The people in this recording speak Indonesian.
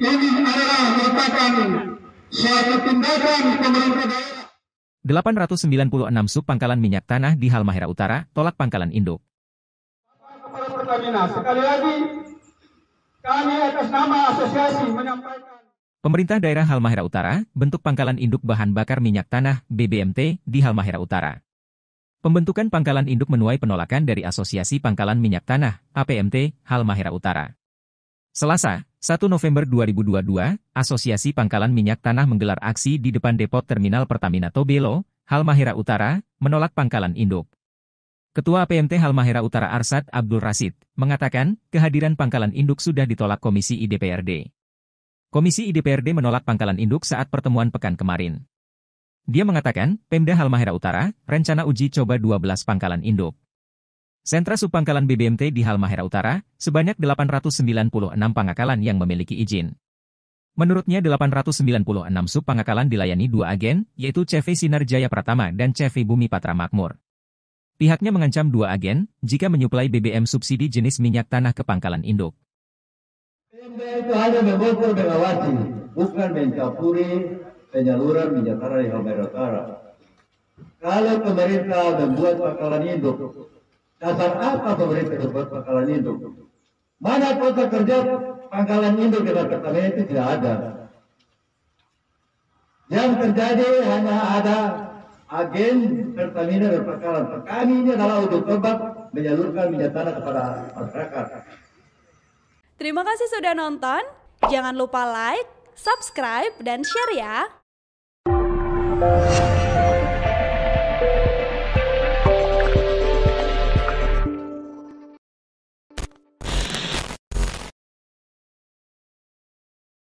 Ini adalah merupakan suatu tindakan 896 sub pangkalan minyak tanah di Halmahera Utara, tolak pangkalan induk. Pemerintah daerah Halmahera Utara, bentuk pangkalan induk bahan bakar minyak tanah, BBMT, di Halmahera Utara. Pembentukan pangkalan induk menuai penolakan dari Asosiasi Pangkalan Minyak Tanah, APMT, Halmahera Utara. Selasa, 1 November 2022, Asosiasi Pangkalan Minyak Tanah menggelar aksi di depan depot terminal Pertamina Tobelo, Halmahera Utara, menolak pangkalan induk. Ketua PMT Halmahera Utara Arsad Abdul Rasid mengatakan kehadiran pangkalan induk sudah ditolak Komisi IDPRD. Komisi IDPRD menolak pangkalan induk saat pertemuan pekan kemarin. Dia mengatakan, Pemda Halmahera Utara, rencana uji coba 12 pangkalan induk. Sentra Supangkalan BBMT di Halmahera Utara, sebanyak 896 pangkalan yang memiliki izin. Menurutnya 896 sub pangkalan dilayani dua agen, yaitu CV Sinar Jaya Pratama dan CV Bumi Patra Makmur. Pihaknya mengancam dua agen jika menyuplai BBM subsidi jenis minyak tanah ke pangkalan induk. BBM itu hanya mengukur Megawati, bukan mencampuri penyaluran minyak tanah di Halmahera Utara. Kalau pemerintah membuat pangkalan induk, Dasar apa pemerintah itu pangkalan induk? Mana kontrak kerja pangkalan induk di Batam itu tidak ada. Yang terjadi hanya ada agen Pertamina dan berpangkalan. Kami ini adalah untuk tempat menyalurkan minyak tanah kepada masyarakat. Terima kasih sudah nonton. Jangan lupa like, subscribe, dan share ya.